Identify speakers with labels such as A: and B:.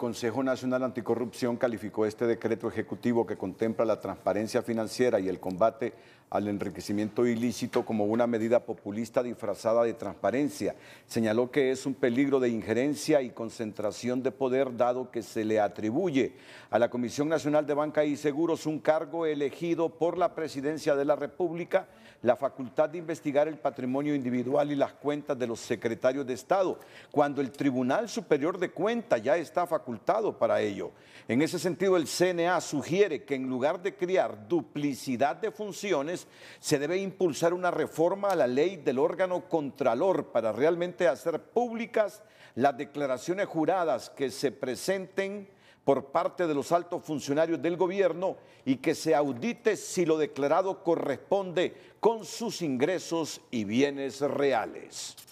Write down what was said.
A: Consejo Nacional Anticorrupción calificó este decreto ejecutivo que contempla la transparencia financiera y el combate al enriquecimiento ilícito como una medida populista disfrazada de transparencia. Señaló que es un peligro de injerencia y concentración de poder dado que se le atribuye a la Comisión Nacional de Banca y Seguros un cargo elegido por la Presidencia de la República, la facultad de investigar el patrimonio individual y las cuentas de los secretarios de Estado, cuando el Tribunal Superior de Cuenta ya está facultado para ello. En ese sentido, el CNA sugiere que en lugar de crear duplicidad de funciones, se debe impulsar una reforma a la ley del órgano contralor para realmente hacer públicas las declaraciones juradas que se presenten por parte de los altos funcionarios del gobierno y que se audite si lo declarado corresponde con sus ingresos y bienes reales.